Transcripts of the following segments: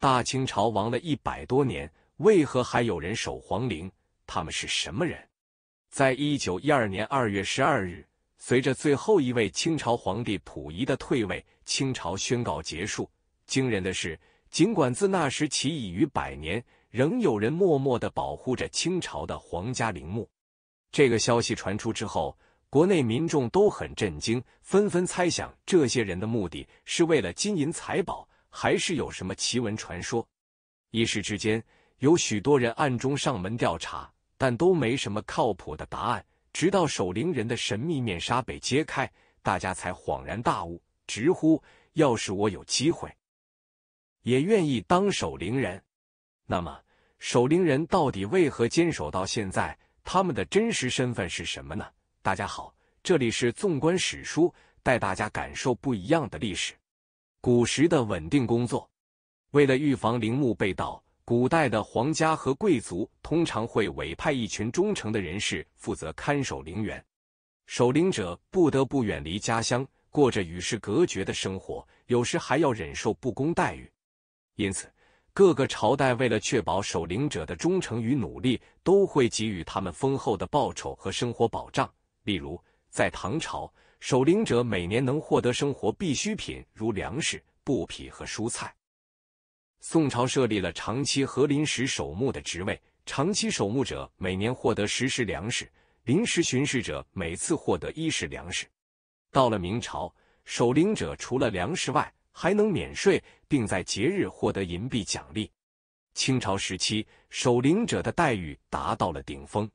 大清朝亡了一百多年，为何还有人守皇陵？他们是什么人？在一九一二年二月十二日，随着最后一位清朝皇帝溥仪的退位，清朝宣告结束。惊人的是，尽管自那时起已逾百年，仍有人默默的保护着清朝的皇家陵墓。这个消息传出之后，国内民众都很震惊，纷纷猜想这些人的目的是为了金银财宝。还是有什么奇闻传说，一时之间有许多人暗中上门调查，但都没什么靠谱的答案。直到守灵人的神秘面纱被揭开，大家才恍然大悟，直呼：“要是我有机会，也愿意当守灵人。”那么，守灵人到底为何坚守到现在？他们的真实身份是什么呢？大家好，这里是纵观史书，带大家感受不一样的历史。古时的稳定工作，为了预防陵墓被盗，古代的皇家和贵族通常会委派一群忠诚的人士负责看守陵园。守陵者不得不远离家乡，过着与世隔绝的生活，有时还要忍受不公待遇。因此，各个朝代为了确保守陵者的忠诚与努力，都会给予他们丰厚的报酬和生活保障。例如，在唐朝。守灵者每年能获得生活必需品，如粮食、布匹和蔬菜。宋朝设立了长期和临时守墓的职位，长期守墓者每年获得十石粮食，临时巡视者每次获得一石粮食。到了明朝，守灵者除了粮食外，还能免税，并在节日获得银币奖励。清朝时期，守灵者的待遇达到了顶峰。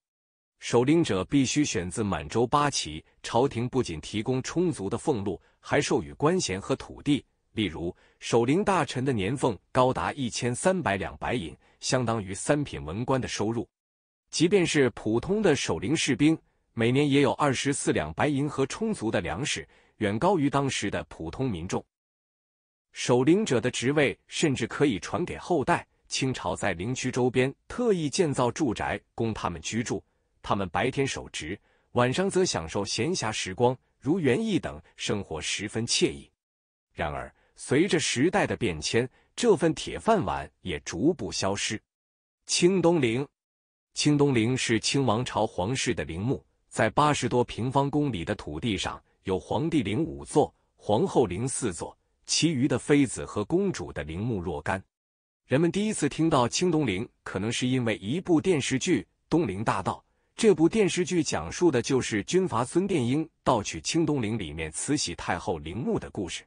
守陵者必须选自满洲八旗，朝廷不仅提供充足的俸禄，还授予官衔和土地。例如，守陵大臣的年俸高达一千三百两白银，相当于三品文官的收入。即便是普通的守陵士兵，每年也有二十四两白银和充足的粮食，远高于当时的普通民众。守陵者的职位甚至可以传给后代。清朝在陵区周边特意建造住宅供他们居住。他们白天守职，晚上则享受闲暇时光，如园艺等，生活十分惬意。然而，随着时代的变迁，这份铁饭碗也逐步消失。清东陵，清东陵是清王朝皇室的陵墓，在八十多平方公里的土地上有皇帝陵五座，皇后陵四座，其余的妃子和公主的陵墓若干。人们第一次听到清东陵，可能是因为一部电视剧《东陵大盗》。这部电视剧讲述的就是军阀孙殿英盗取清东陵里面慈禧太后陵墓的故事。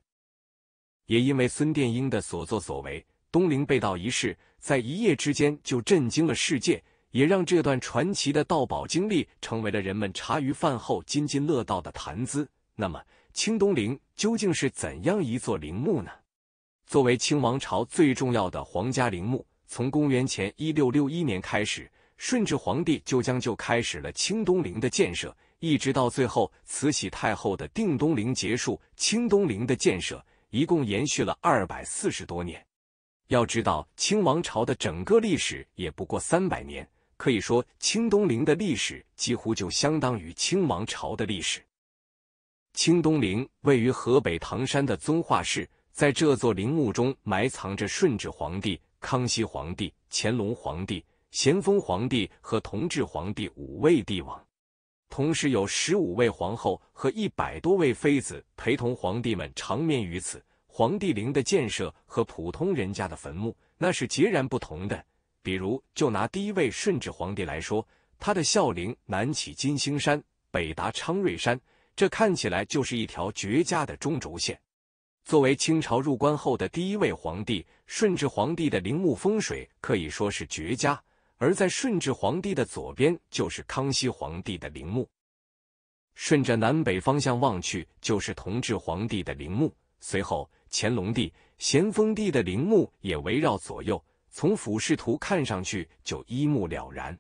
也因为孙殿英的所作所为，东陵被盗一事在一夜之间就震惊了世界，也让这段传奇的盗宝经历成为了人们茶余饭后津津乐道的谈资。那么，清东陵究竟是怎样一座陵墓呢？作为清王朝最重要的皇家陵墓，从公元前一六六一年开始。顺治皇帝就将就开始了清东陵的建设，一直到最后慈禧太后的定东陵结束，清东陵的建设一共延续了二百四十多年。要知道，清王朝的整个历史也不过三百年，可以说清东陵的历史几乎就相当于清王朝的历史。清东陵位于河北唐山的遵化市，在这座陵墓中埋藏着顺治皇帝、康熙皇帝、乾隆皇帝。咸丰皇帝和同治皇帝五位帝王，同时有十五位皇后和一百多位妃子陪同皇帝们长眠于此。皇帝陵的建设和普通人家的坟墓那是截然不同的。比如，就拿第一位顺治皇帝来说，他的孝陵南起金星山，北达昌瑞山，这看起来就是一条绝佳的中轴线。作为清朝入关后的第一位皇帝，顺治皇帝的陵墓风水可以说是绝佳。而在顺治皇帝的左边，就是康熙皇帝的陵墓。顺着南北方向望去，就是同治皇帝的陵墓。随后，乾隆帝、咸丰帝的陵墓也围绕左右。从俯视图看上去，就一目了然。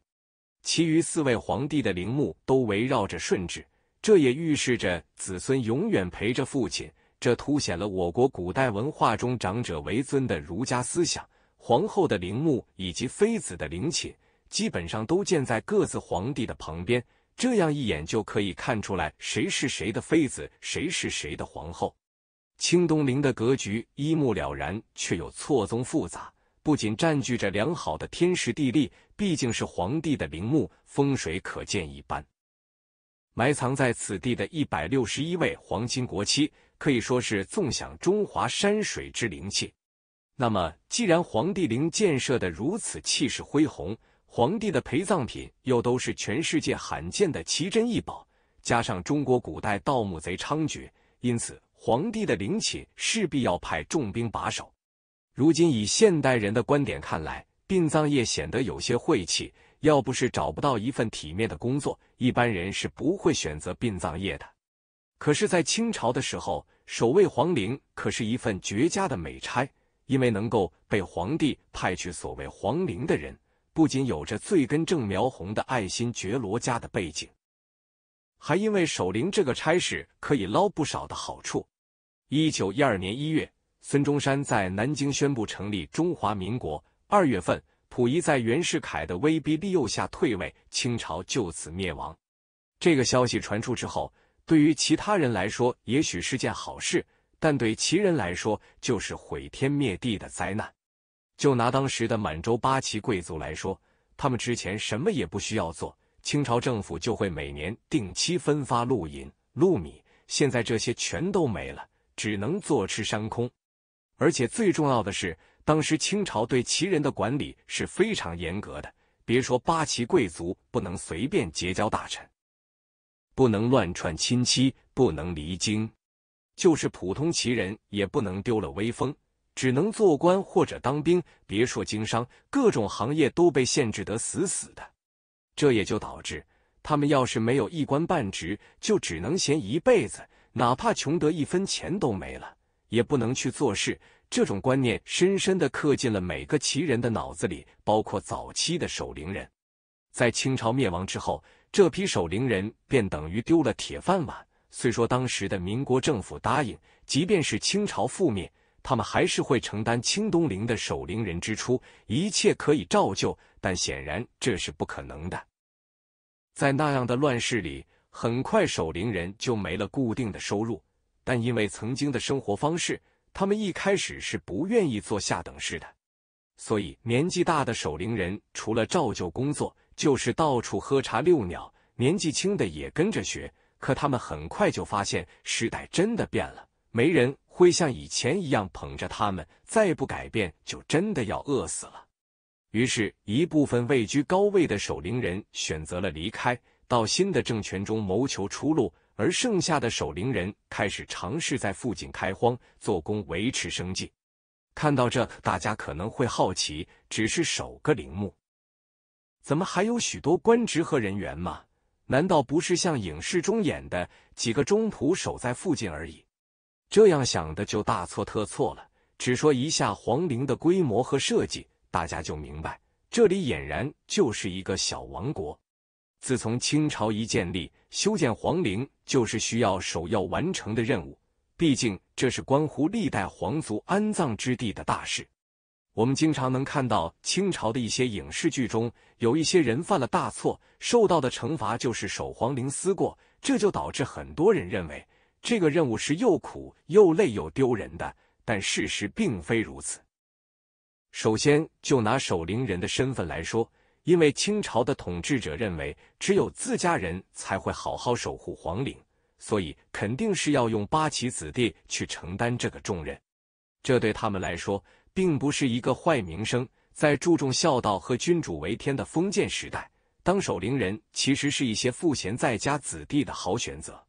其余四位皇帝的陵墓都围绕着顺治，这也预示着子孙永远陪着父亲。这凸显了我国古代文化中长者为尊的儒家思想。皇后的陵墓以及妃子的陵寝，基本上都建在各自皇帝的旁边，这样一眼就可以看出来谁是谁的妃子，谁是谁的皇后。清东陵的格局一目了然，却又错综复杂。不仅占据着良好的天时地利，毕竟是皇帝的陵墓，风水可见一斑。埋藏在此地的一百六十一位皇亲国戚，可以说是纵享中华山水之灵气。那么，既然皇帝陵建设的如此气势恢宏，皇帝的陪葬品又都是全世界罕见的奇珍异宝，加上中国古代盗墓贼猖獗，因此皇帝的陵寝势必要派重兵把守。如今以现代人的观点看来，殡葬业显得有些晦气。要不是找不到一份体面的工作，一般人是不会选择殡葬业的。可是，在清朝的时候，守卫皇陵可是一份绝佳的美差。因为能够被皇帝派去所谓皇陵的人，不仅有着最根正苗红的爱新觉罗家的背景，还因为守陵这个差事可以捞不少的好处。一九一二年一月，孙中山在南京宣布成立中华民国；二月份，溥仪在袁世凯的威逼利诱下退位，清朝就此灭亡。这个消息传出之后，对于其他人来说，也许是件好事。但对齐人来说，就是毁天灭地的灾难。就拿当时的满洲八旗贵族来说，他们之前什么也不需要做，清朝政府就会每年定期分发鹿银、鹿米。现在这些全都没了，只能坐吃山空。而且最重要的是，当时清朝对旗人的管理是非常严格的，别说八旗贵族不能随便结交大臣，不能乱串亲戚，不能离京。就是普通旗人也不能丢了威风，只能做官或者当兵，别说经商，各种行业都被限制得死死的。这也就导致他们要是没有一官半职，就只能闲一辈子，哪怕穷得一分钱都没了，也不能去做事。这种观念深深地刻进了每个旗人的脑子里，包括早期的守陵人。在清朝灭亡之后，这批守陵人便等于丢了铁饭碗。虽说当时的民国政府答应，即便是清朝覆灭，他们还是会承担清东陵的守陵人支出，一切可以照旧。但显然这是不可能的。在那样的乱世里，很快守陵人就没了固定的收入。但因为曾经的生活方式，他们一开始是不愿意做下等事的。所以年纪大的守陵人除了照旧工作，就是到处喝茶遛鸟；年纪轻的也跟着学。可他们很快就发现，时代真的变了，没人会像以前一样捧着他们，再不改变，就真的要饿死了。于是，一部分位居高位的守陵人选择了离开，到新的政权中谋求出路，而剩下的守陵人开始尝试在附近开荒做工，维持生计。看到这，大家可能会好奇：只是守个陵墓，怎么还有许多官职和人员吗？难道不是像影视中演的几个中仆守在附近而已？这样想的就大错特错了。只说一下皇陵的规模和设计，大家就明白，这里俨然就是一个小王国。自从清朝一建立，修建皇陵就是需要首要完成的任务，毕竟这是关乎历代皇族安葬之地的大事。我们经常能看到清朝的一些影视剧中，有一些人犯了大错，受到的惩罚就是守皇陵思过，这就导致很多人认为这个任务是又苦又累又丢人的。但事实并非如此。首先，就拿守陵人的身份来说，因为清朝的统治者认为只有自家人才会好好守护皇陵，所以肯定是要用八旗子弟去承担这个重任。这对他们来说。并不是一个坏名声，在注重孝道和君主为天的封建时代，当守陵人其实是一些赋闲在家子弟的好选择。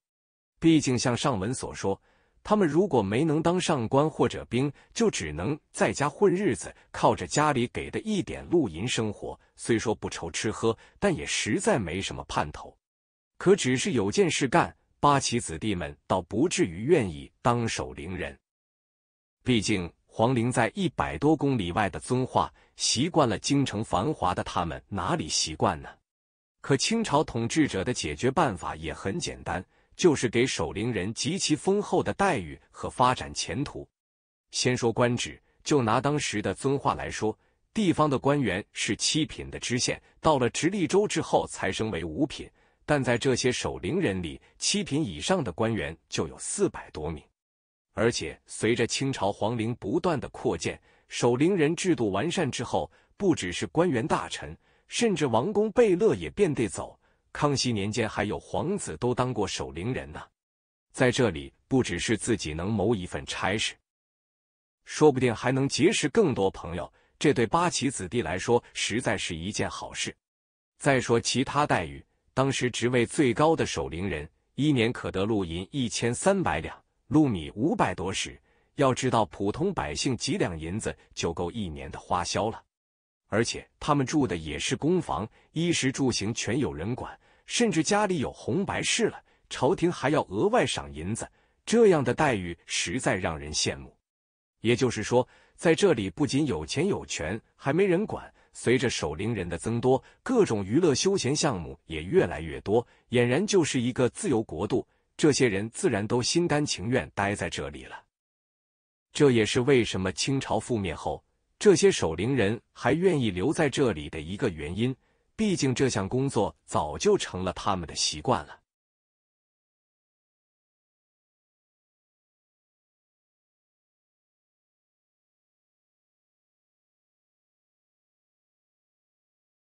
毕竟像上文所说，他们如果没能当上官或者兵，就只能在家混日子，靠着家里给的一点露营生活。虽说不愁吃喝，但也实在没什么盼头。可只是有件事干，八旗子弟们倒不至于愿意当守陵人，毕竟。皇陵在一百多公里外的遵化，习惯了京城繁华的他们哪里习惯呢？可清朝统治者的解决办法也很简单，就是给守陵人极其丰厚的待遇和发展前途。先说官职，就拿当时的遵化来说，地方的官员是七品的知县，到了直隶州之后才升为五品，但在这些守陵人里，七品以上的官员就有四百多名。而且，随着清朝皇陵不断的扩建，守陵人制度完善之后，不只是官员大臣，甚至王公贝勒也变得走。康熙年间还有皇子都当过守陵人呢。在这里，不只是自己能谋一份差事，说不定还能结识更多朋友。这对八旗子弟来说，实在是一件好事。再说其他待遇，当时职位最高的守陵人，一年可得禄银一千三百两。禄米五百多时，要知道普通百姓几两银子就够一年的花销了。而且他们住的也是公房，衣食住行全有人管，甚至家里有红白事了，朝廷还要额外赏银子。这样的待遇实在让人羡慕。也就是说，在这里不仅有钱有权，还没人管。随着守陵人的增多，各种娱乐休闲项目也越来越多，俨然就是一个自由国度。这些人自然都心甘情愿待在这里了，这也是为什么清朝覆灭后，这些守灵人还愿意留在这里的一个原因。毕竟这项工作早就成了他们的习惯了。